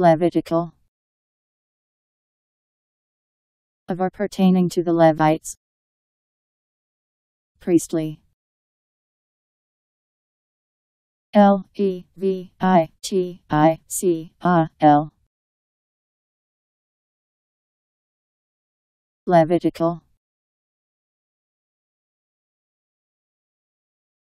Levitical of or pertaining to the Levites priestly L E V I T I C A L Levitical